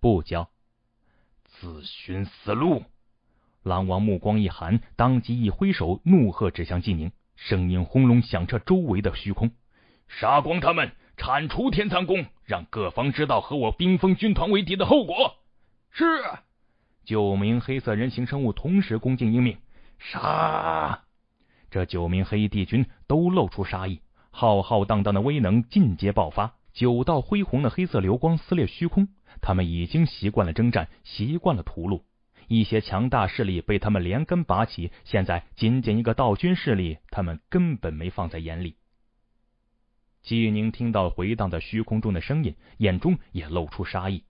不交，自寻死路！狼王目光一寒，当即一挥手，怒喝指向纪宁，声音轰隆响彻周围的虚空：“杀光他们，铲除天苍宫，让各方知道和我冰封军团为敌的后果！”是，九名黑色人形生物同时恭敬应命：“杀！”这九名黑帝军都露出杀意，浩浩荡荡的威能尽皆爆发，九道恢宏的黑色流光撕裂虚空。他们已经习惯了征战，习惯了屠戮。一些强大势力被他们连根拔起，现在仅仅一个道君势力，他们根本没放在眼里。季宁听到回荡在虚空中的声音，眼中也露出杀意。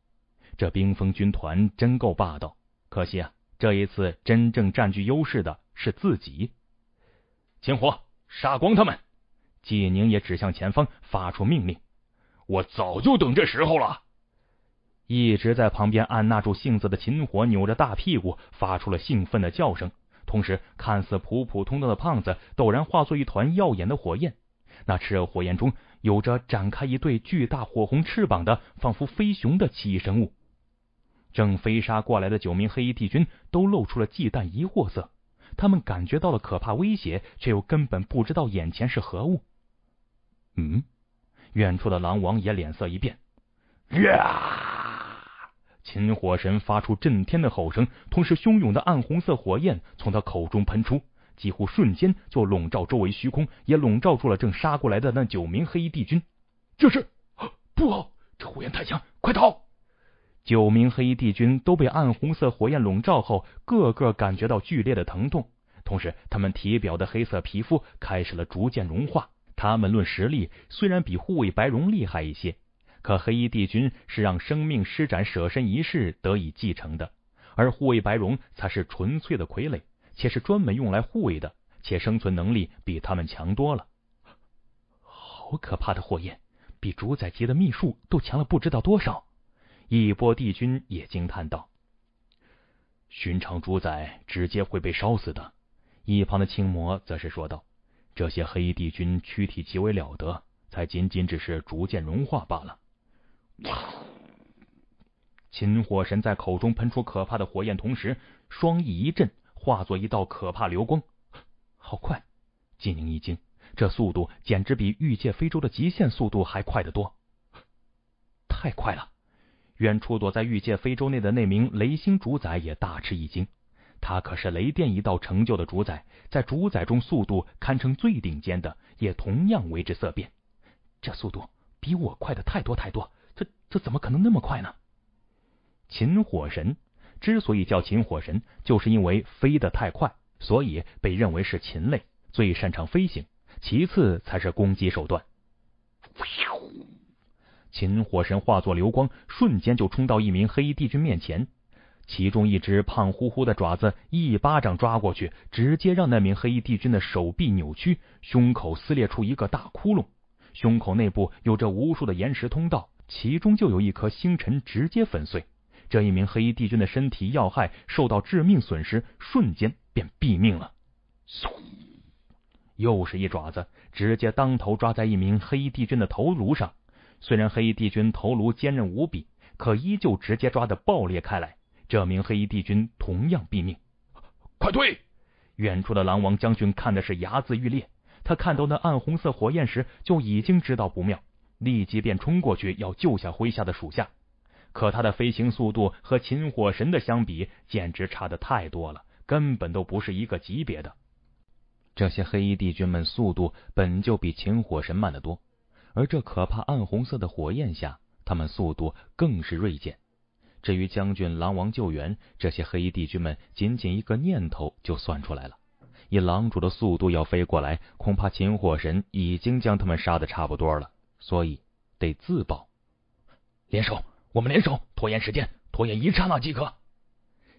这冰封军团真够霸道，可惜啊，这一次真正占据优势的是自己。秦火，杀光他们！季宁也指向前方，发出命令：“我早就等这时候了。”一直在旁边按捺住性子的秦火扭着大屁股发出了兴奋的叫声，同时看似普普通通的胖子陡然化作一团耀眼的火焰。那炽热火焰中有着展开一对巨大火红翅膀的仿佛飞熊的奇异生物，正飞杀过来的九名黑衣帝君都露出了忌惮疑惑色，他们感觉到了可怕威胁，却又根本不知道眼前是何物。嗯，远处的狼王也脸色一变，呀！秦火神发出震天的吼声，同时汹涌的暗红色火焰从他口中喷出，几乎瞬间就笼罩周围虚空，也笼罩住了正杀过来的那九名黑衣帝君。这是不好，这火焰太强，快逃！九名黑衣帝君都被暗红色火焰笼罩后，个个感觉到剧烈的疼痛，同时他们体表的黑色皮肤开始了逐渐融化。他们论实力，虽然比护卫白龙厉害一些。可黑衣帝君是让生命施展舍身仪式得以继承的，而护卫白荣才是纯粹的傀儡，且是专门用来护卫的，且生存能力比他们强多了。好可怕的火焰，比主宰级的秘术都强了不知道多少！一波帝君也惊叹道：“寻常主宰直接会被烧死的。”一旁的青魔则是说道：“这些黑衣帝君躯体极为了得，才仅仅只是逐渐融化罢了。” 秦火神在口中喷出可怕的火焰，同时双翼一震，化作一道可怕流光。好快！金宁一惊，这速度简直比御界非洲的极限速度还快得多。太快了！远处躲在御界非洲内的那名雷星主宰也大吃一惊，他可是雷电一道成就的主宰，在主宰中速度堪称最顶尖的，也同样为之色变。这速度比我快的太多太多！这这怎么可能那么快呢？秦火神之所以叫秦火神，就是因为飞得太快，所以被认为是禽类最擅长飞行，其次才是攻击手段。秦火神化作流光，瞬间就冲到一名黑衣帝君面前，其中一只胖乎乎的爪子一巴掌抓过去，直接让那名黑衣帝君的手臂扭曲，胸口撕裂出一个大窟窿，胸口内部有着无数的岩石通道。其中就有一颗星辰直接粉碎，这一名黑衣帝君的身体要害受到致命损失，瞬间便毙命了。嗖！又是一爪子，直接当头抓在一名黑衣帝君的头颅上。虽然黑衣帝君头颅坚韧无比，可依旧直接抓的爆裂开来。这名黑衣帝君同样毙命。快退！远处的狼王将军看的是睚眦欲裂，他看到那暗红色火焰时就已经知道不妙。立即便冲过去要救下麾下的属下，可他的飞行速度和秦火神的相比，简直差的太多了，根本都不是一个级别的。这些黑衣帝君们速度本就比秦火神慢得多，而这可怕暗红色的火焰下，他们速度更是锐减。至于将军狼王救援，这些黑衣帝君们仅仅一个念头就算出来了。以狼主的速度要飞过来，恐怕秦火神已经将他们杀的差不多了。所以得自保。联手，我们联手，拖延时间，拖延一刹那即可。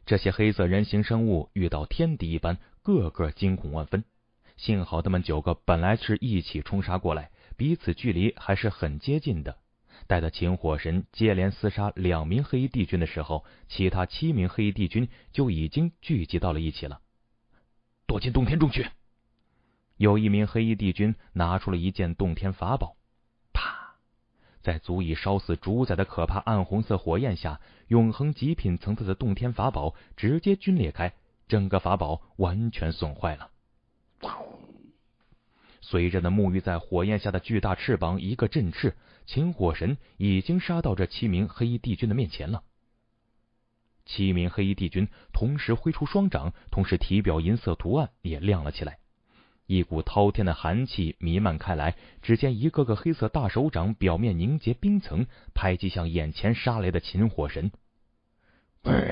这些黑色人形生物遇到天敌一般，个个惊恐万分。幸好他们九个本来是一起冲杀过来，彼此距离还是很接近的。待到秦火神接连厮杀两名黑衣帝君的时候，其他七名黑衣帝君就已经聚集到了一起了。躲进洞天中去。有一名黑衣帝君拿出了一件洞天法宝。在足以烧死主宰的可怕暗红色火焰下，永恒极品层次的洞天法宝直接皲裂开，整个法宝完全损坏了。随着那沐浴在火焰下的巨大翅膀一个振翅，秦火神已经杀到这七名黑衣帝君的面前了。七名黑衣帝君同时挥出双掌，同时体表银色图案也亮了起来。一股滔天的寒气弥漫开来，只见一个个黑色大手掌表面凝结冰层，拍击向眼前杀来的秦火神。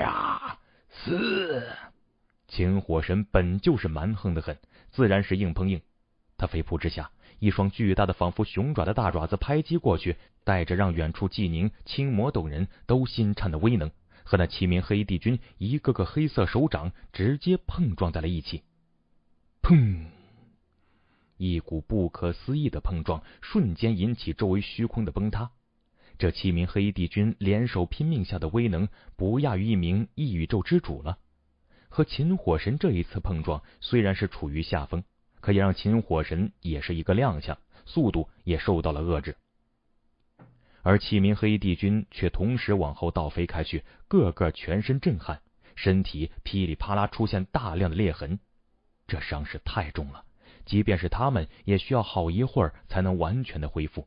啊！死！秦火神本就是蛮横的很，自然是硬碰硬。他飞扑之下，一双巨大的仿佛熊爪的大爪子拍击过去，带着让远处纪宁、青魔等人都心颤的威能，和那七名黑帝军一个个黑色手掌直接碰撞在了一起。砰！一股不可思议的碰撞，瞬间引起周围虚空的崩塌。这七名黑衣帝君联手拼命下的威能，不亚于一名异宇宙之主了。和秦火神这一次碰撞，虽然是处于下风，可以让秦火神也是一个亮相，速度也受到了遏制。而七名黑衣帝君却同时往后倒飞开去，个个全身震撼，身体噼里啪啦出现大量的裂痕，这伤势太重了。即便是他们，也需要好一会儿才能完全的恢复。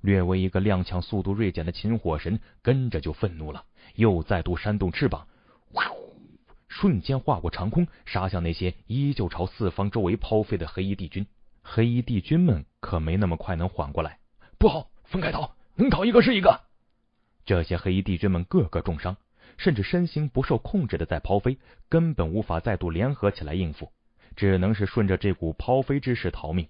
略微一个踉跄，速度锐减的秦火神跟着就愤怒了，又再度扇动翅膀，瞬间划过长空，杀向那些依旧朝四方周围抛飞的黑衣帝君。黑衣帝君们可没那么快能缓过来，不好，分开逃，能逃一个是一个。这些黑衣帝君们个个重伤。甚至身形不受控制的在抛飞，根本无法再度联合起来应付，只能是顺着这股抛飞之势逃命。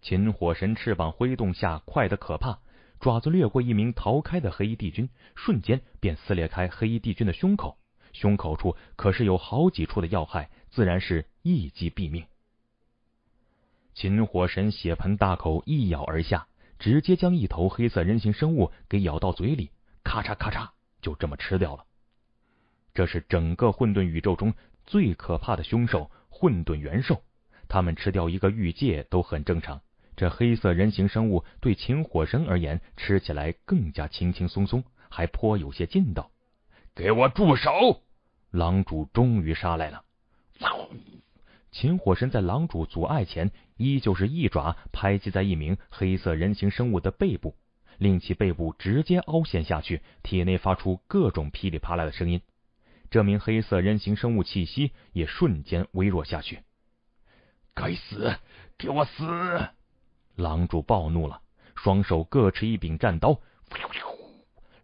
秦火神翅膀挥动下快得可怕，爪子掠过一名逃开的黑衣帝君，瞬间便撕裂开黑衣帝君的胸口。胸口处可是有好几处的要害，自然是一击毙命。秦火神血盆大口一咬而下，直接将一头黑色人形生物给咬到嘴里。咔嚓咔嚓，就这么吃掉了。这是整个混沌宇宙中最可怕的凶兽——混沌元兽。他们吃掉一个玉界都很正常。这黑色人形生物对秦火神而言，吃起来更加轻轻松松，还颇有些劲道。给我住手！狼主终于杀来了。走！秦火神在狼主阻碍前，依旧是一爪拍击在一名黑色人形生物的背部。令其背部直接凹陷下去，体内发出各种噼里啪啦的声音。这名黑色人形生物气息也瞬间微弱下去。该死，给我死！狼主暴怒了，双手各持一柄战刀，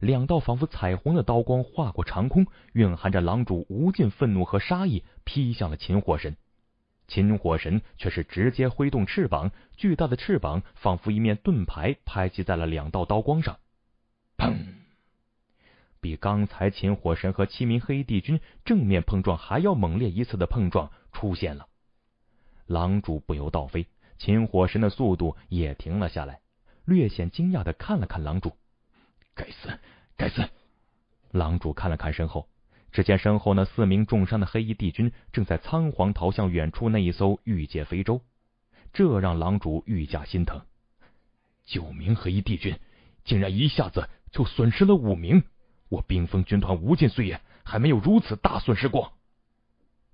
两道仿佛彩虹的刀光划过长空，蕴含着狼主无尽愤怒和杀意，劈向了秦火神。秦火神却是直接挥动翅膀，巨大的翅膀仿佛一面盾牌拍击在了两道刀光上，砰！比刚才秦火神和七名黑帝军正面碰撞还要猛烈一次的碰撞出现了。狼主不由倒飞，秦火神的速度也停了下来，略显惊讶的看了看狼主：“该死，该死！”狼主看了看身后。只见身后那四名重伤的黑衣帝君正在仓皇逃向远处那一艘御界飞舟，这让狼主愈加心疼。九名黑衣帝君竟然一下子就损失了五名，我冰封军团无尽岁月还没有如此大损失过。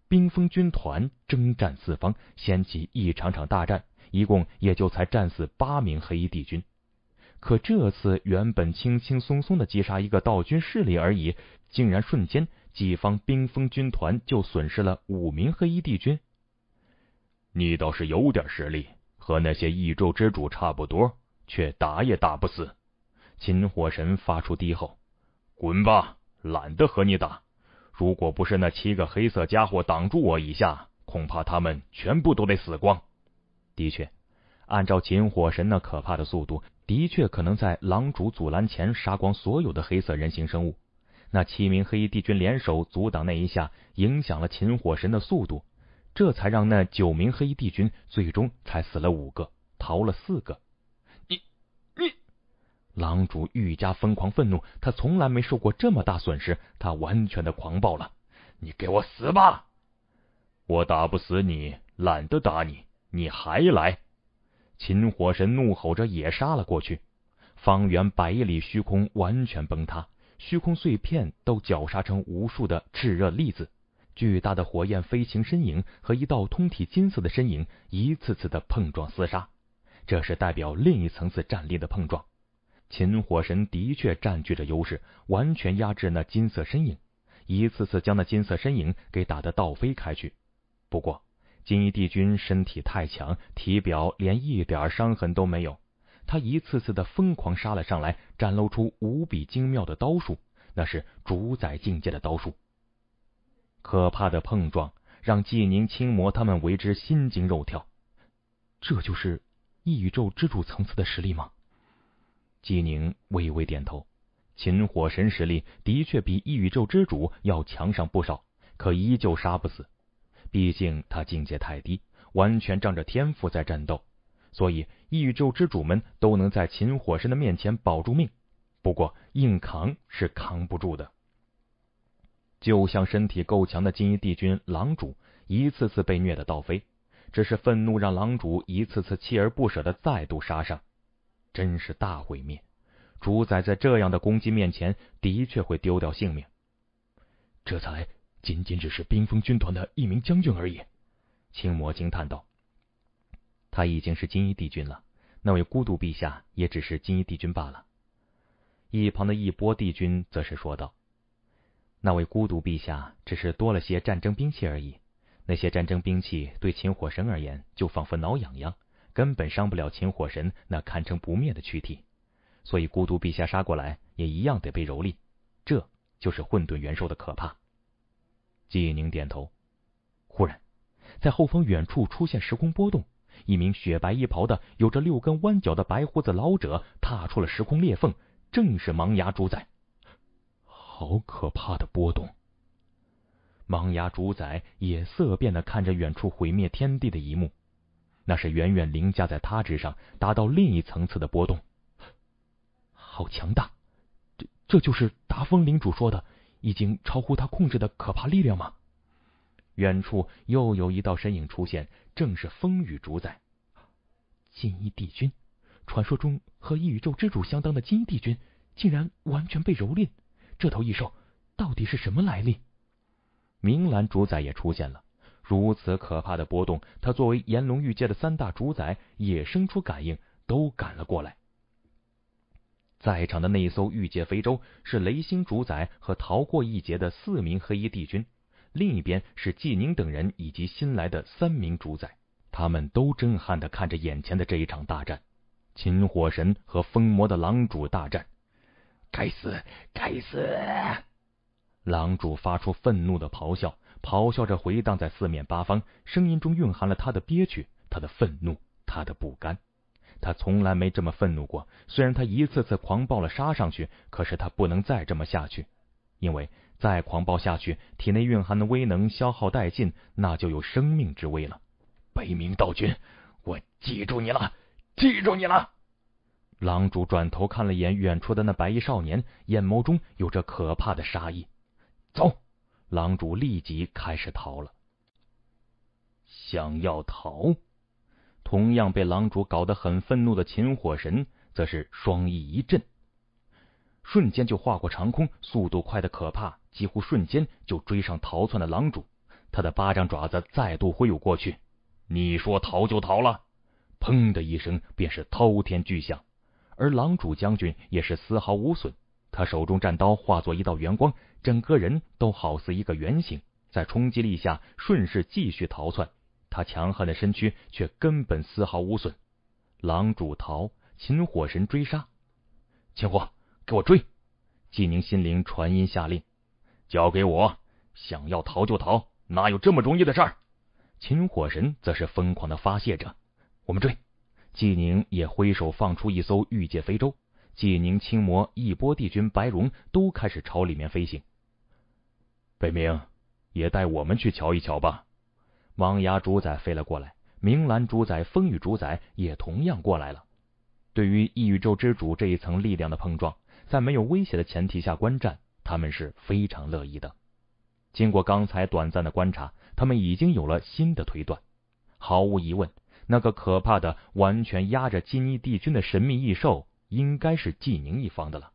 冰封军团征战四方，掀起一场场大战，一共也就才战死八名黑衣帝君。可这次原本轻轻松松的击杀一个道君势力而已，竟然瞬间。己方冰封军团就损失了五名黑衣帝君，你倒是有点实力，和那些异州之主差不多，却打也打不死。秦火神发出低吼：“滚吧，懒得和你打！如果不是那七个黑色家伙挡住我一下，恐怕他们全部都得死光。”的确，按照秦火神那可怕的速度，的确可能在狼主阻拦前杀光所有的黑色人形生物。那七名黑衣帝君联手阻挡那一下，影响了秦火神的速度，这才让那九名黑衣帝君最终才死了五个，逃了四个。你你，狼主愈加疯狂愤怒，他从来没受过这么大损失，他完全的狂暴了。你给我死吧！我打不死你，懒得打你，你还来！秦火神怒吼着也杀了过去，方圆百里虚空完全崩塌。虚空碎片都绞杀成无数的炽热粒子，巨大的火焰飞行身影和一道通体金色的身影一次次的碰撞厮杀，这是代表另一层次战力的碰撞。秦火神的确占据着优势，完全压制那金色身影，一次次将那金色身影给打得倒飞开去。不过，金衣帝君身体太强，体表连一点伤痕都没有。他一次次的疯狂杀了上来，展露出无比精妙的刀术，那是主宰境界的刀术。可怕的碰撞让纪宁、青魔他们为之心惊肉跳。这就是异宇宙之主层次的实力吗？纪宁微微点头。秦火神实力的确比异宇宙之主要强上不少，可依旧杀不死，毕竟他境界太低，完全仗着天赋在战斗。所以，异宇宙之主们都能在秦火神的面前保住命，不过硬扛是扛不住的。就像身体够强的金衣帝君狼主，一次次被虐的倒飞，只是愤怒让狼主一次次锲而不舍的再度杀上，真是大毁灭。主宰在这样的攻击面前，的确会丢掉性命。这才仅仅只是冰封军团的一名将军而已，青魔惊叹道。他已经是金一帝君了，那位孤独陛下也只是金一帝君罢了。一旁的一波帝君则是说道：“那位孤独陛下只是多了些战争兵器而已，那些战争兵器对秦火神而言就仿佛挠痒痒，根本伤不了秦火神那堪称不灭的躯体。所以孤独陛下杀过来也一样得被蹂躏，这就是混沌元兽的可怕。”季宁点头，忽然在后方远处出现时空波动。一名雪白衣袍的、有着六根弯角的白胡子老者踏出了时空裂缝，正是茫牙主宰。好可怕的波动！茫牙主宰也色变的看着远处毁灭天地的一幕，那是远远凌驾在他之上、达到另一层次的波动。好强大！这这就是达风领主说的，已经超乎他控制的可怕力量吗？远处又有一道身影出现，正是风雨主宰金衣帝君。传说中和宇宙之主相当的金帝君，竟然完全被蹂躏。这头异兽到底是什么来历？明兰主宰也出现了。如此可怕的波动，他作为炎龙御界的三大主宰，也生出感应，都赶了过来。在场的那艘御界飞舟，是雷星主宰和逃过一劫的四名黑衣帝君。另一边是纪宁等人以及新来的三名主宰，他们都震撼的看着眼前的这一场大战：秦火神和疯魔的狼主大战。该死！该死！狼主发出愤怒的咆哮，咆哮着回荡在四面八方，声音中蕴含了他的憋屈、他的愤怒、他的不甘。他从来没这么愤怒过。虽然他一次次狂暴了杀上去，可是他不能再这么下去，因为……再狂暴下去，体内蕴含的威能消耗殆尽，那就有生命之危了。北冥道君，我记住你了，记住你了！狼主转头看了眼远处的那白衣少年，眼眸中有着可怕的杀意。走！狼主立即开始逃了。想要逃？同样被狼主搞得很愤怒的秦火神，则是双翼一震，瞬间就划过长空，速度快的可怕。几乎瞬间就追上逃窜的狼主，他的巴掌爪子再度挥舞过去。你说逃就逃了？砰的一声，便是滔天巨响。而狼主将军也是丝毫无损，他手中战刀化作一道圆光，整个人都好似一个圆形，在冲击力下顺势继续逃窜。他强悍的身躯却根本丝毫无损。狼主逃，秦火神追杀，秦火，给我追！纪宁心灵传音下令。交给我，想要逃就逃，哪有这么容易的事？秦火神则是疯狂的发泄着。我们追，纪宁也挥手放出一艘御界飞舟，纪宁、青魔、一波帝君、白龙都开始朝里面飞行。北冥也带我们去瞧一瞧吧。茫牙主宰飞了过来，明兰主宰、风雨主宰也同样过来了。对于异宇宙之主这一层力量的碰撞，在没有威胁的前提下观战。他们是非常乐意的。经过刚才短暂的观察，他们已经有了新的推断。毫无疑问，那个可怕的、完全压着金一帝君的神秘异兽，应该是纪宁一方的了。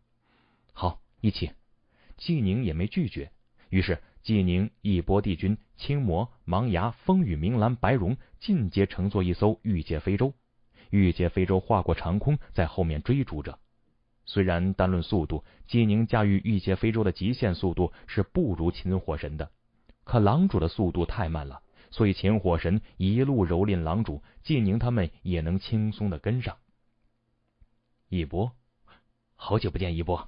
好，一起。纪宁也没拒绝。于是，纪宁、一波帝君、青魔、茫牙、风雨、明兰、白荣，尽皆乘坐一艘御界飞舟。御界飞舟划过长空，在后面追逐着。虽然单论速度，纪宁驾驭御界非洲的极限速度是不如秦火神的，可狼主的速度太慢了，所以秦火神一路蹂躏狼主，纪宁他们也能轻松的跟上。一波，好久不见，一波。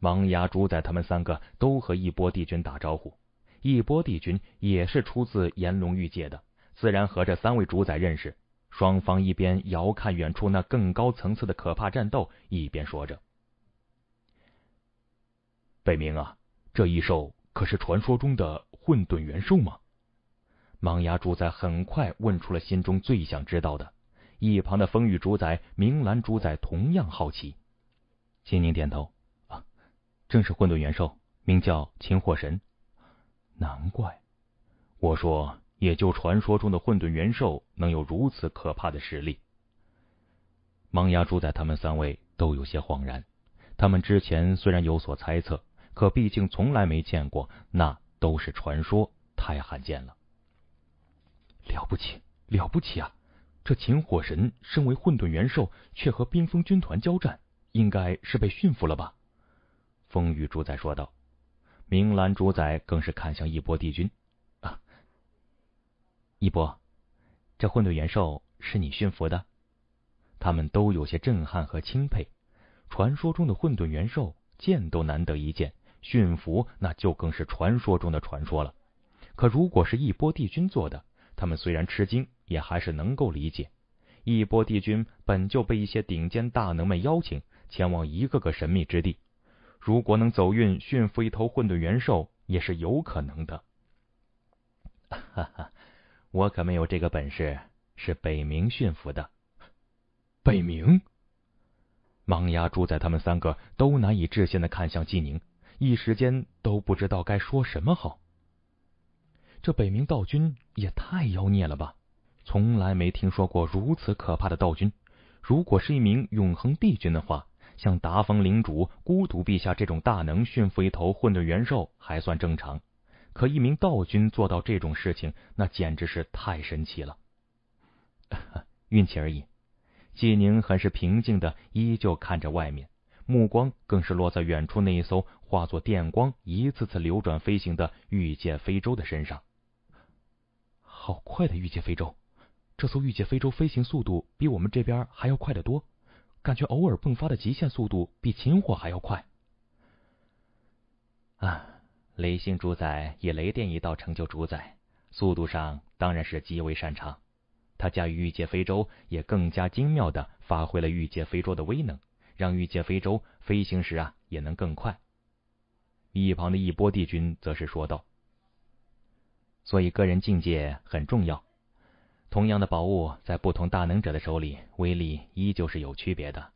王牙主宰他们三个都和一波帝君打招呼，一波帝君也是出自炎龙御界的，自然和这三位主宰认识。双方一边遥看远处那更高层次的可怕战斗，一边说着：“北冥啊，这异兽可是传说中的混沌元兽吗？”莽牙主宰很快问出了心中最想知道的。一旁的风雨主宰、明兰主宰同样好奇。秦宁点头：“啊，正是混沌元兽，名叫秦火神。难怪，我说。”也就传说中的混沌元兽能有如此可怕的实力。芒牙主宰他们三位都有些恍然，他们之前虽然有所猜测，可毕竟从来没见过，那都是传说，太罕见了。了不起了不起啊！这秦火神身为混沌元兽，却和冰封军团交战，应该是被驯服了吧？风雨主宰说道。明兰主宰更是看向一波帝君。一博，这混沌元兽是你驯服的？他们都有些震撼和钦佩。传说中的混沌元兽，见都难得一见，驯服那就更是传说中的传说了。可如果是一波帝君做的，他们虽然吃惊，也还是能够理解。一波帝君本就被一些顶尖大能们邀请前往一个个神秘之地，如果能走运驯服一头混沌元兽，也是有可能的。哈哈。我可没有这个本事，是北冥驯服的。北冥，盲牙猪在他们三个都难以置信的看向纪宁，一时间都不知道该说什么好。这北冥道君也太妖孽了吧！从来没听说过如此可怕的道君。如果是一名永恒帝君的话，像达方领主、孤独陛下这种大能驯服一头混沌元兽还算正常。可一名道君做到这种事情，那简直是太神奇了。运气而已。纪宁很是平静的，依旧看着外面，目光更是落在远处那一艘化作电光，一次次流转飞行的御界飞舟的身上。好快的御界飞舟！这艘御界飞舟飞行速度比我们这边还要快得多，感觉偶尔迸发的极限速度比秦火还要快。啊。雷星主宰以雷电一道成就主宰，速度上当然是极为擅长。他驾驭御界飞舟也更加精妙的发挥了御界飞舟的威能，让御界飞舟飞行时啊也能更快。一旁的一波帝君则是说道：“所以个人境界很重要，同样的宝物在不同大能者的手里威力依旧是有区别的。”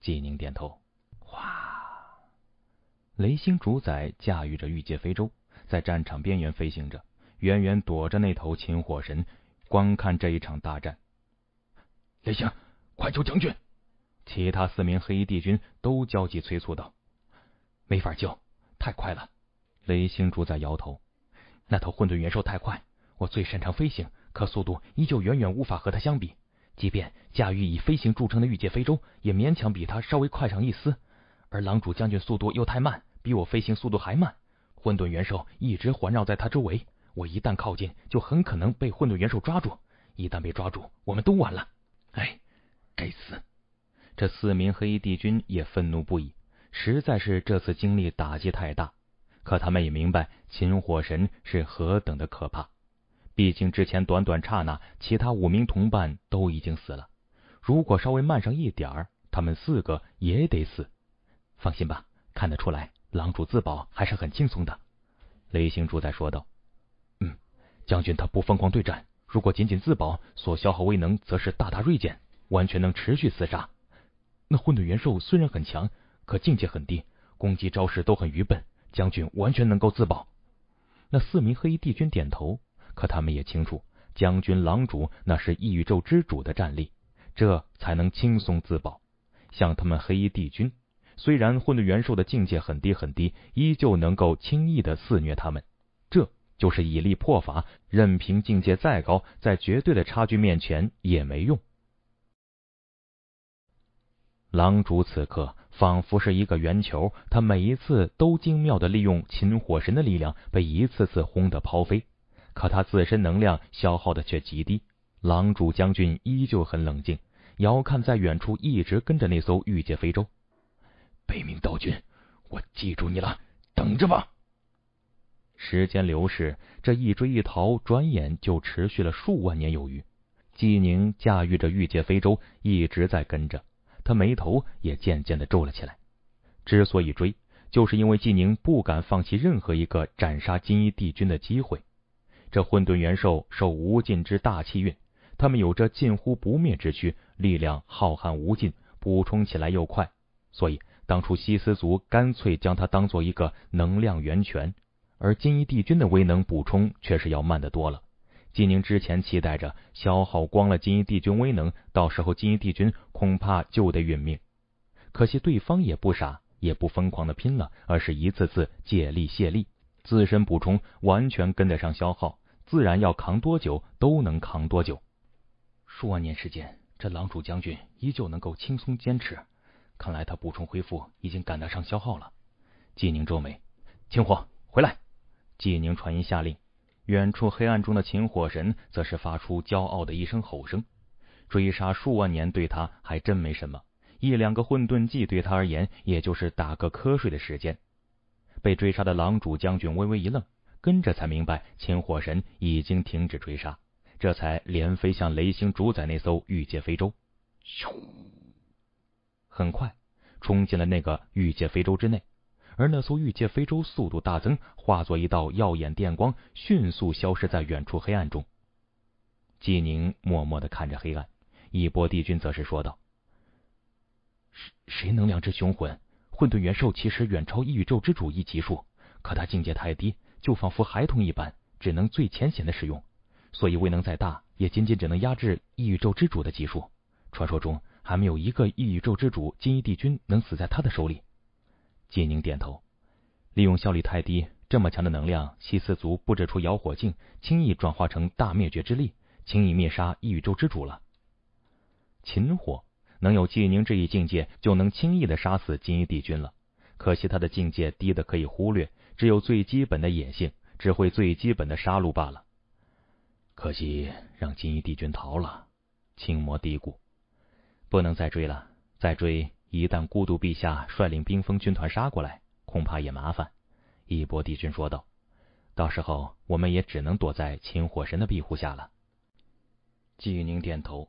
纪宁点头。雷星主宰驾驭着御界飞舟，在战场边缘飞行着，远远躲着那头秦火神，观看这一场大战。雷星，快救将军！其他四名黑衣帝君都焦急催促道：“没法救，太快了！”雷星主宰摇头：“那头混沌元兽太快，我最擅长飞行，可速度依旧远远无法和它相比。即便驾驭以飞行著称的御界飞舟，也勉强比它稍微快上一丝。而狼主将军速度又太慢。”比我飞行速度还慢，混沌元兽一直环绕在他周围。我一旦靠近，就很可能被混沌元兽抓住。一旦被抓住，我们都完了。哎，该死！这四名黑衣帝君也愤怒不已，实在是这次经历打击太大。可他们也明白秦火神是何等的可怕，毕竟之前短短刹那，其他五名同伴都已经死了。如果稍微慢上一点儿，他们四个也得死。放心吧，看得出来。狼主自保还是很轻松的，雷星主宰说道：“嗯，将军他不疯狂对战，如果仅仅自保，所消耗威能则是大大锐减，完全能持续厮杀。那混沌元兽虽然很强，可境界很低，攻击招式都很愚笨，将军完全能够自保。”那四名黑衣帝君点头，可他们也清楚，将军狼主那是异宇宙之主的战力，这才能轻松自保。像他们黑衣帝君。虽然混沌元兽的境界很低很低，依旧能够轻易的肆虐他们。这就是以力破法，任凭境界再高，在绝对的差距面前也没用。狼主此刻仿佛是一个圆球，他每一次都精妙的利用擒火神的力量，被一次次轰得抛飞。可他自身能量消耗的却极低。狼主将军依旧很冷静，遥看在远处一直跟着那艘御界飞舟。北冥道君，我记住你了，等着吧。时间流逝，这一追一逃，转眼就持续了数万年有余。纪宁驾驭着御界飞舟，一直在跟着他，眉头也渐渐的皱了起来。之所以追，就是因为纪宁不敢放弃任何一个斩杀金衣帝君的机会。这混沌元兽受无尽之大气运，他们有着近乎不灭之躯，力量浩瀚无尽，补充起来又快，所以。当初西斯族干脆将它当做一个能量源泉，而金衣帝君的威能补充却是要慢得多了。金宁之前期待着消耗光了金衣帝君威能，到时候金衣帝君恐怕就得殒命。可惜对方也不傻，也不疯狂的拼了，而是一次次借力卸力，自身补充完全跟得上消耗，自然要扛多久都能扛多久。数万年时间，这狼主将军依旧能够轻松坚持。看来他补充恢复已经赶得上消耗了。纪宁皱眉，秦火回来。纪宁传音下令，远处黑暗中的秦火神则是发出骄傲的一声吼声。追杀数万年对他还真没什么，一两个混沌剂对他而言也就是打个瞌睡的时间。被追杀的狼主将军微微一愣，跟着才明白秦火神已经停止追杀，这才连飞向雷星主宰那艘御界飞舟。很快，冲进了那个御界非洲之内，而那艘御界非洲速度大增，化作一道耀眼电光，迅速消失在远处黑暗中。纪宁默默的看着黑暗，一波帝君则是说道：“谁谁能量之雄浑？混沌元兽其实远超异宇宙之主一级数，可他境界太低，就仿佛孩童一般，只能最浅显的使用，所以威能再大，也仅仅只能压制异宇宙之主的级数。传说中。”还没有一个异宇宙之主金一帝君能死在他的手里。季宁点头，利用效率太低，这么强的能量，西斯族布置出摇火镜，轻易转化成大灭绝之力，轻易灭杀异宇宙之主了。秦火能有季宁这一境界，就能轻易的杀死金一帝君了。可惜他的境界低的可以忽略，只有最基本的野性，只会最基本的杀戮罢了。可惜让金一帝君逃了。清魔低谷。不能再追了，再追，一旦孤独陛下率领冰封军团杀过来，恐怕也麻烦。一博帝君说道：“到时候，我们也只能躲在秦火神的庇护下了。”纪宁点头。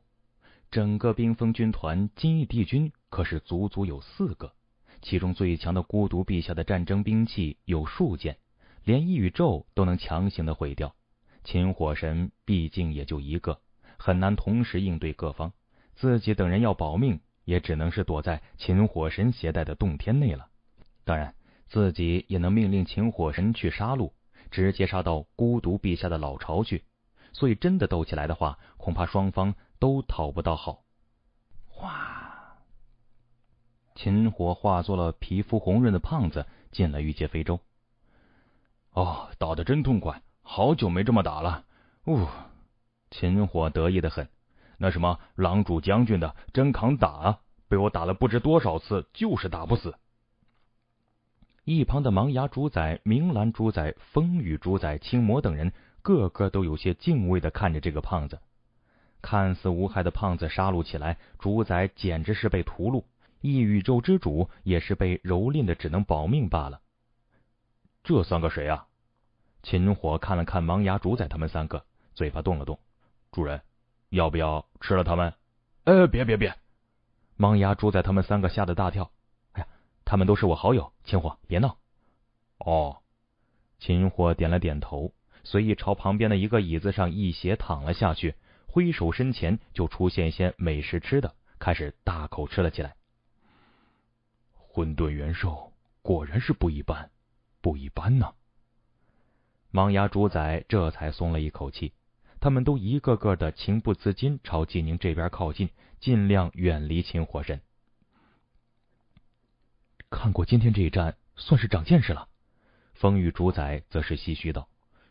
整个冰封军团，金翼帝君可是足足有四个，其中最强的孤独陛下的战争兵器有数件，连宇宙都能强行的毁掉。秦火神毕竟也就一个，很难同时应对各方。自己等人要保命，也只能是躲在秦火神携带的洞天内了。当然，自己也能命令秦火神去杀戮，直接杀到孤独陛下的老巢去。所以，真的斗起来的话，恐怕双方都讨不到好。哗！秦火化作了皮肤红润的胖子，进了御界非洲。哦，打的真痛快，好久没这么打了。呜，秦火得意的很。那什么狼主将军的真扛打，啊，被我打了不知多少次，就是打不死。一旁的盲牙主宰、明兰主宰、风雨主宰、青魔等人，个个都有些敬畏的看着这个胖子。看似无害的胖子，杀戮起来，主宰简直是被屠戮，一宇宙之主也是被蹂躏的，只能保命罢了。这算个谁啊？秦火看了看盲牙主宰他们三个，嘴巴动了动，主人。要不要吃了他们？哎，别别别！盲牙猪仔他们三个吓得大跳。哎呀，他们都是我好友，秦火，别闹。哦，秦火点了点头，随意朝旁边的一个椅子上一斜躺了下去，挥手身前就出现一些美食吃的，开始大口吃了起来。混沌元兽果然是不一般，不一般呢。盲牙主宰这才松了一口气。他们都一个个的情不自禁朝纪宁这边靠近，尽量远离秦火神。看过今天这一战，算是长见识了。风雨主宰则是唏嘘道：“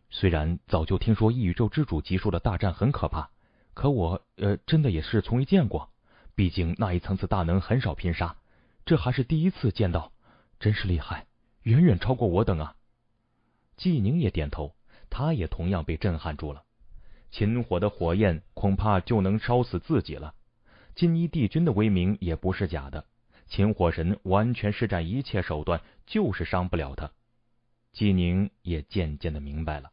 虽然早就听说异宇宙之主级数的大战很可怕，可我呃真的也是从未见过。毕竟那一层次大能很少拼杀，这还是第一次见到，真是厉害，远远超过我等啊！”纪宁也点头，他也同样被震撼住了。秦火的火焰恐怕就能烧死自己了。金衣帝君的威名也不是假的，秦火神完全施展一切手段就是伤不了他。纪宁也渐渐的明白了，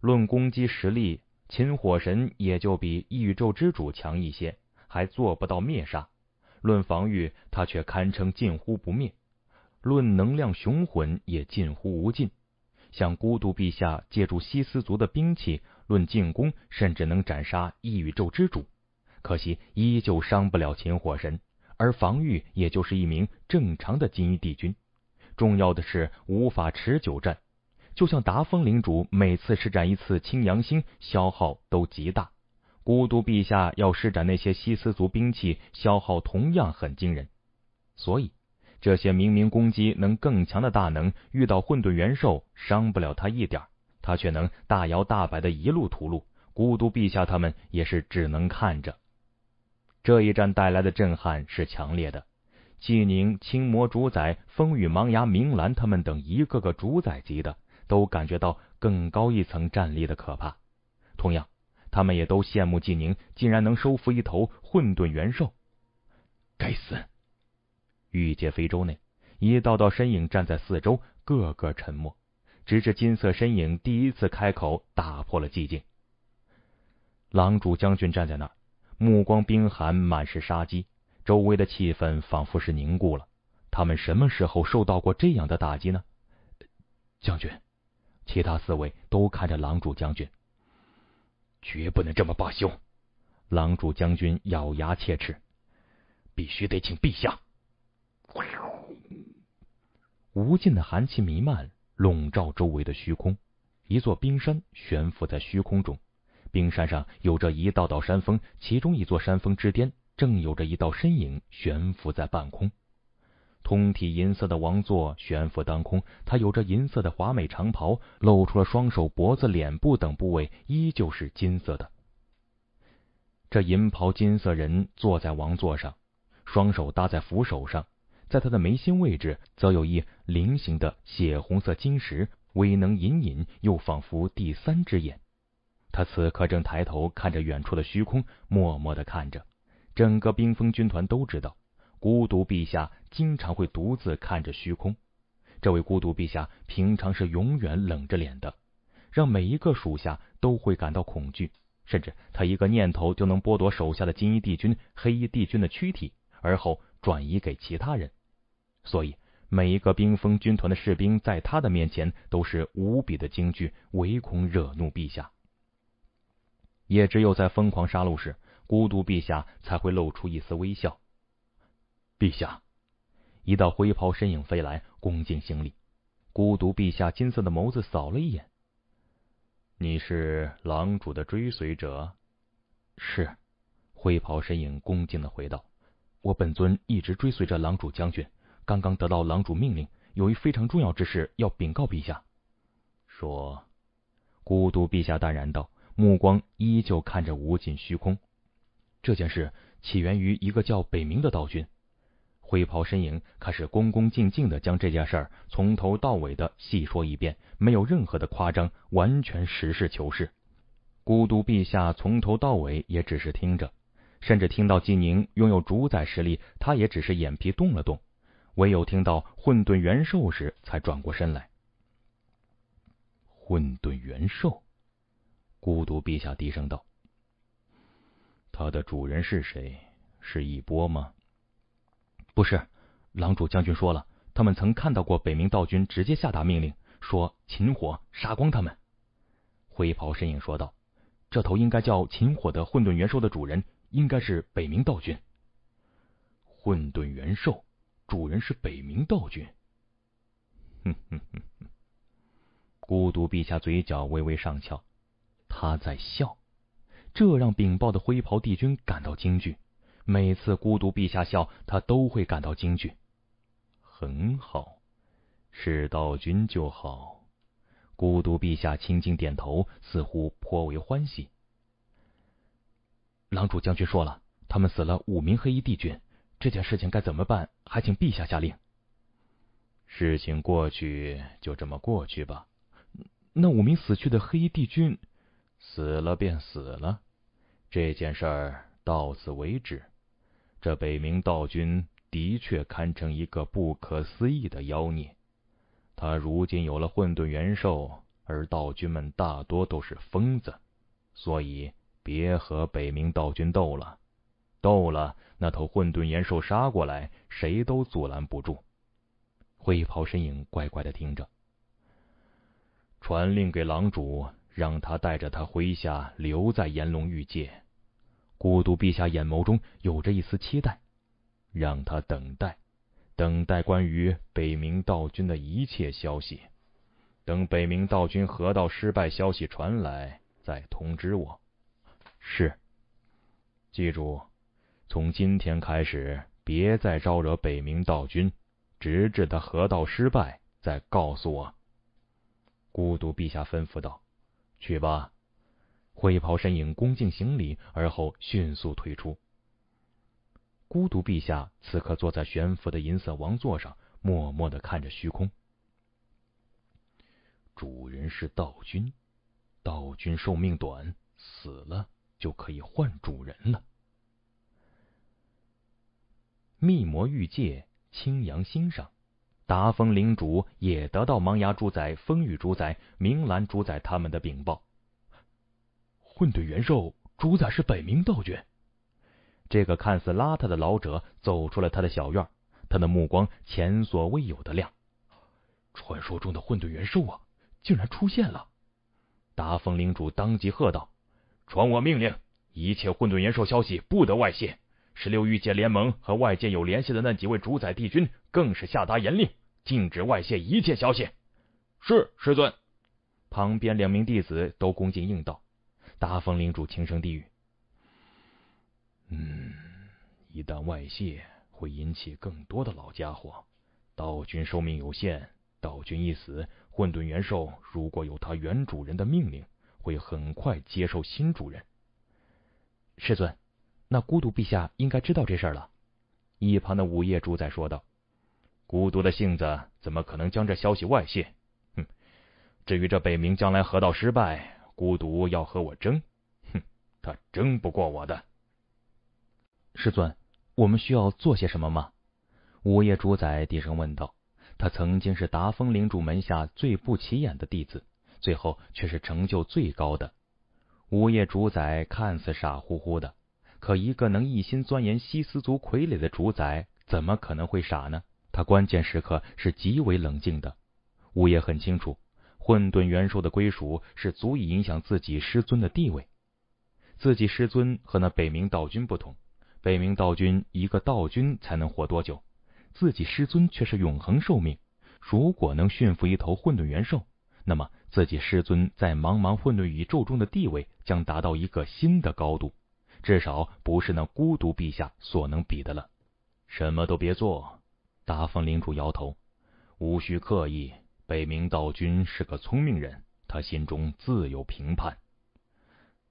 论攻击实力，秦火神也就比异宇宙之主强一些，还做不到灭杀；论防御，他却堪称近乎不灭；论能量雄浑，也近乎无尽。想孤独陛下借助西斯族的兵器。论进攻，甚至能斩杀一宇宙之主，可惜依旧伤不了秦火神；而防御，也就是一名正常的金衣帝君。重要的是，无法持久战。就像达峰领主每次施展一次青阳星，消耗都极大；孤独陛下要施展那些西斯族兵器，消耗同样很惊人。所以，这些明明攻击能更强的大能，遇到混沌元兽，伤不了他一点。他却能大摇大摆的一路屠戮，孤独陛下他们也是只能看着。这一战带来的震撼是强烈的，纪宁、青魔主宰、风雨、茫崖、明兰他们等一个个主宰级的，都感觉到更高一层战力的可怕。同样，他们也都羡慕纪宁竟然能收服一头混沌元兽。该死！御界非洲内，一道道身影站在四周，个个沉默。直至金色身影第一次开口，打破了寂静。狼主将军站在那儿，目光冰寒，满是杀机。周围的气氛仿佛是凝固了。他们什么时候受到过这样的打击呢？将军，其他四位都看着狼主将军，绝不能这么罢休！狼主将军咬牙切齿，必须得请陛下。无尽的寒气弥漫。笼罩周围的虚空，一座冰山悬浮在虚空中。冰山上有着一道道山峰，其中一座山峰之巅正有着一道身影悬浮在半空。通体银色的王座悬浮当空，他有着银色的华美长袍，露出了双手、脖子、脸部等部位，依旧是金色的。这银袍金色人坐在王座上，双手搭在扶手上。在他的眉心位置，则有一菱形的血红色晶石，威能隐隐，又仿佛第三只眼。他此刻正抬头看着远处的虚空，默默的看着。整个冰封军团都知道，孤独陛下经常会独自看着虚空。这位孤独陛下平常是永远冷着脸的，让每一个属下都会感到恐惧，甚至他一个念头就能剥夺手下的金衣帝君、黑衣帝君的躯体，而后转移给其他人。所以，每一个冰封军团的士兵在他的面前都是无比的惊惧，唯恐惹怒陛下。也只有在疯狂杀戮时，孤独陛下才会露出一丝微笑。陛下，一道灰袍身影飞来，恭敬行礼。孤独陛下金色的眸子扫了一眼：“你是狼主的追随者？”是，灰袍身影恭敬的回道：“我本尊一直追随着狼主将军。”刚刚得到狼主命令，有一非常重要之事要禀告陛下。说，孤独陛下淡然道，目光依旧看着无尽虚空。这件事起源于一个叫北冥的道君。灰袍身影开始恭恭敬敬的将这件事儿从头到尾的细说一遍，没有任何的夸张，完全实事求是。孤独陛下从头到尾也只是听着，甚至听到纪宁拥有主宰实力，他也只是眼皮动了动。唯有听到混沌元兽时，才转过身来。混沌元兽，孤独陛下低声道：“它的主人是谁？是一波吗？”“不是。”狼主将军说了：“他们曾看到过北冥道君直接下达命令，说秦火杀光他们。”灰袍身影说道：“这头应该叫秦火的混沌元兽的主人，应该是北冥道君。”混沌元兽。主人是北冥道君。哼哼哼，孤独陛下嘴角微微上翘，他在笑，这让禀报的灰袍帝君感到惊惧。每次孤独陛下笑，他都会感到惊惧。很好，是道君就好。孤独陛下轻轻点头，似乎颇为欢喜。狼主将军说了，他们死了五名黑衣帝君。这件事情该怎么办？还请陛下下令。事情过去，就这么过去吧。那五名死去的黑衣帝君死了便死了，这件事儿到此为止。这北冥道君的确堪称一个不可思议的妖孽。他如今有了混沌元兽，而道君们大多都是疯子，所以别和北冥道君斗了。够了！那头混沌炎兽杀过来，谁都阻拦不住。灰袍身影乖乖的听着，传令给狼主，让他带着他麾下留在炎龙玉界。孤独陛下眼眸中有着一丝期待，让他等待，等待关于北冥道君的一切消息。等北冥道君河道失败消息传来，再通知我。是，记住。从今天开始，别再招惹北冥道君，直至他合道失败，再告诉我。孤独陛下吩咐道：“去吧。”灰袍身影恭敬行礼，而后迅速退出。孤独陛下此刻坐在悬浮的银色王座上，默默的看着虚空。主人是道君，道君寿命短，死了就可以换主人了。密魔玉界青阳星上，达峰领主也得到芒牙主宰、风雨主宰、明兰主宰他们的禀报。混沌元兽主宰是北冥道君。这个看似邋遢的老者走出了他的小院，他的目光前所未有的亮。传说中的混沌元兽啊，竟然出现了！达峰领主当即喝道：“传我命令，一切混沌元兽消息不得外泄。”十六御界联盟和外界有联系的那几位主宰帝君，更是下达严令，禁止外泄一切消息。是师尊，旁边两名弟子都恭敬应道。大风领主轻声低语：“嗯，一旦外泄，会引起更多的老家伙。道君寿命有限，道君一死，混沌元兽如果有他原主人的命令，会很快接受新主人。师尊。”那孤独陛下应该知道这事了。一旁的午夜主宰说道：“孤独的性子怎么可能将这消息外泄？哼！至于这北冥将来河道失败，孤独要和我争，哼，他争不过我的。”师尊，我们需要做些什么吗？”午夜主宰低声问道。他曾经是达峰领主门下最不起眼的弟子，最后却是成就最高的。午夜主宰看似傻乎乎的。可一个能一心钻研西斯族傀儡的主宰，怎么可能会傻呢？他关键时刻是极为冷静的。物业很清楚，混沌元兽的归属是足以影响自己师尊的地位。自己师尊和那北冥道君不同，北冥道君一个道君才能活多久？自己师尊却是永恒寿命。如果能驯服一头混沌元兽，那么自己师尊在茫茫混沌宇宙中的地位将达到一个新的高度。至少不是那孤独陛下所能比的了。什么都别做，大风领主摇头。无需刻意，北冥道君是个聪明人，他心中自有评判。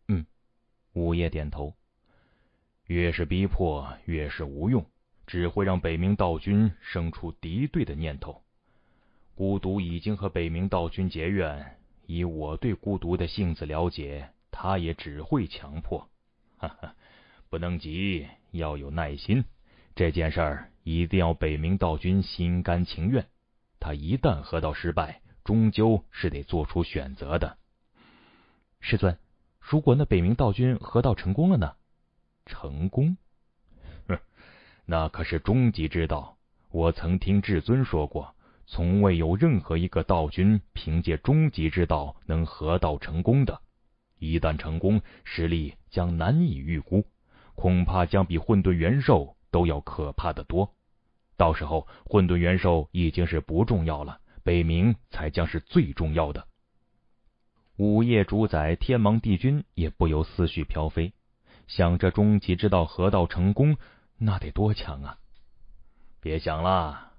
嗯，午夜点头。越是逼迫，越是无用，只会让北冥道君生出敌对的念头。孤独已经和北冥道君结怨，以我对孤独的性子了解，他也只会强迫。哈哈，不能急，要有耐心。这件事儿一定要北冥道君心甘情愿。他一旦河道失败，终究是得做出选择的。师尊，如果那北冥道君河道成功了呢？成功？哼，那可是终极之道。我曾听至尊说过，从未有任何一个道君凭借终极之道能河道成功的。一旦成功，实力将难以预估，恐怕将比混沌元兽都要可怕的多。到时候，混沌元兽已经是不重要了，北冥才将是最重要的。午夜主宰天芒帝君也不由思绪飘飞，想着终极之道河道成功，那得多强啊！别想了，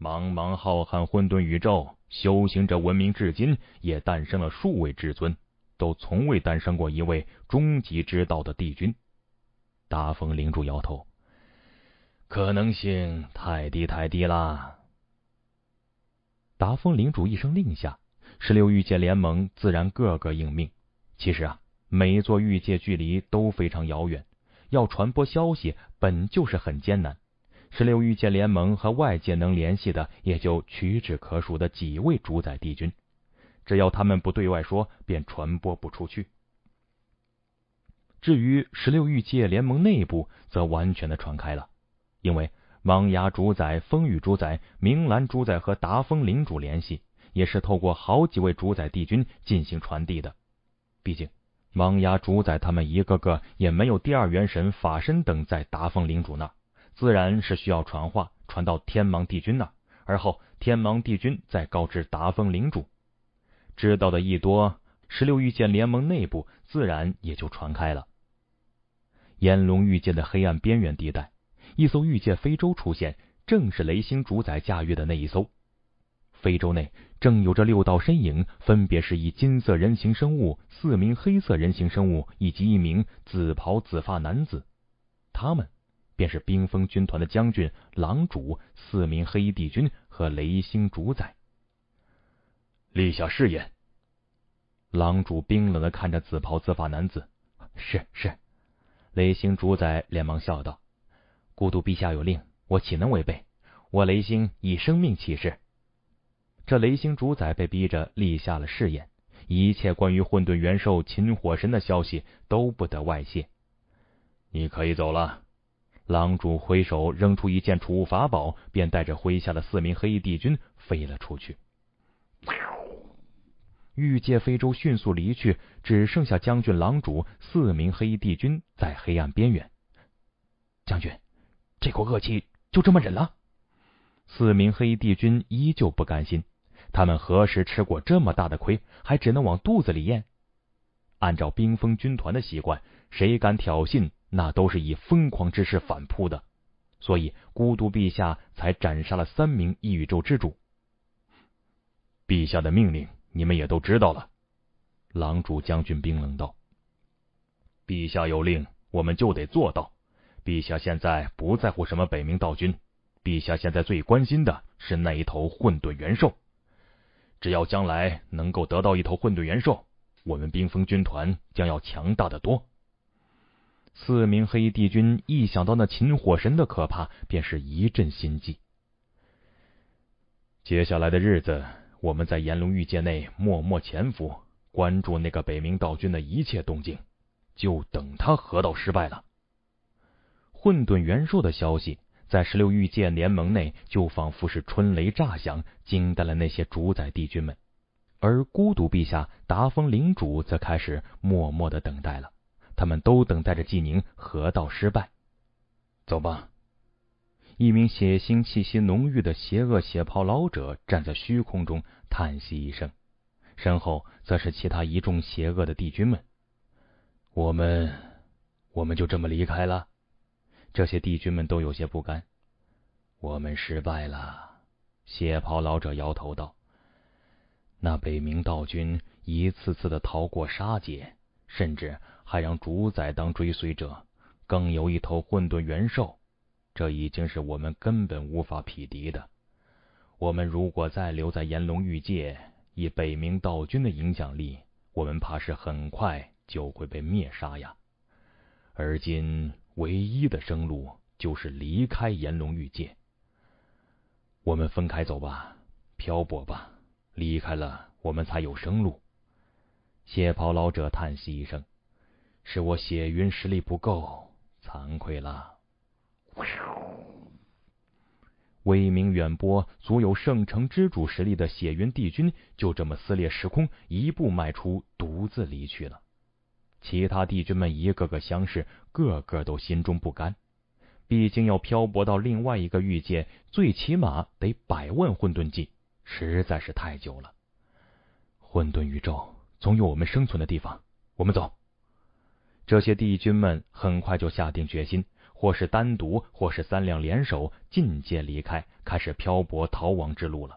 茫茫浩瀚混沌宇宙，修行者文明至今也诞生了数位至尊。都从未诞生过一位终极之道的帝君。达峰领主摇头，可能性太低太低啦。达峰领主一声令下，十六御界联盟自然个个应命。其实啊，每一座御界距离都非常遥远，要传播消息本就是很艰难。十六御界联盟和外界能联系的，也就屈指可数的几位主宰帝君。只要他们不对外说，便传播不出去。至于十六御界联盟内部，则完全的传开了，因为茫牙主宰、风雨主宰、明兰主宰和达峰领主联系，也是透过好几位主宰帝君进行传递的。毕竟，茫牙主宰他们一个个也没有第二元神、法身等，在达峰领主那，自然是需要传话传到天芒帝君那，而后天芒帝君再告知达峰领主。知道的一多，十六御剑联盟内部自然也就传开了。炎龙御剑的黑暗边缘地带，一艘御剑飞舟出现，正是雷星主宰驾驭的那一艘。飞舟内正有着六道身影，分别是以金色人形生物、四名黑色人形生物以及一名紫袍紫发男子。他们便是冰封军团的将军狼主、四名黑帝君和雷星主宰。立下誓言。狼主冰冷的看着紫袍紫发男子，是是，雷星主宰连忙笑道：“孤独陛下有令，我岂能违背？我雷星以生命起誓。”这雷星主宰被逼着立下了誓言，一切关于混沌元兽擒火神的消息都不得外泄。你可以走了。狼主挥手扔出一件储物法宝，便带着麾下的四名黑衣帝君飞了出去。御界非洲迅速离去，只剩下将军、狼主四名黑衣帝君在黑暗边缘。将军，这口恶气就这么忍了？四名黑衣帝君依旧不甘心，他们何时吃过这么大的亏，还只能往肚子里咽？按照冰封军团的习惯，谁敢挑衅，那都是以疯狂之势反扑的，所以孤独陛下才斩杀了三名异宇宙之主。陛下的命令。你们也都知道了，狼主将军冰冷道：“陛下有令，我们就得做到。陛下现在不在乎什么北冥道君，陛下现在最关心的是那一头混沌元兽。只要将来能够得到一头混沌元兽，我们冰封军团将要强大的多。”四名黑衣帝君一想到那秦火神的可怕，便是一阵心悸。接下来的日子。我们在炎龙御界内默默潜伏，关注那个北冥道君的一切动静，就等他河道失败了。混沌元兽的消息在十六御界联盟内，就仿佛是春雷炸响，惊呆了那些主宰帝君们。而孤独陛下、达峰领主则开始默默的等待了，他们都等待着纪宁河道失败。走吧，一名血腥气息浓郁的邪恶血袍老者站在虚空中。叹息一声，身后则是其他一众邪恶的帝君们。我们，我们就这么离开了？这些帝君们都有些不甘。我们失败了。血袍老者摇头道：“那北冥道君一次次的逃过杀劫，甚至还让主宰当追随者，更有一头混沌元兽，这已经是我们根本无法匹敌的。”我们如果再留在炎龙域界，以北冥道君的影响力，我们怕是很快就会被灭杀呀。而今唯一的生路就是离开炎龙域界，我们分开走吧，漂泊吧，离开了我们才有生路。血袍老者叹息一声：“是我血云实力不够，惭愧了。”威名远播、足有圣城之主实力的血云帝君，就这么撕裂时空，一步迈出，独自离去了。其他帝君们一个个相视，个个都心中不甘。毕竟要漂泊到另外一个域界，最起码得百万混沌纪，实在是太久了。混沌宇宙总有我们生存的地方，我们走。这些帝君们很快就下定决心。或是单独，或是三两联手，进阶离开，开始漂泊逃亡之路了。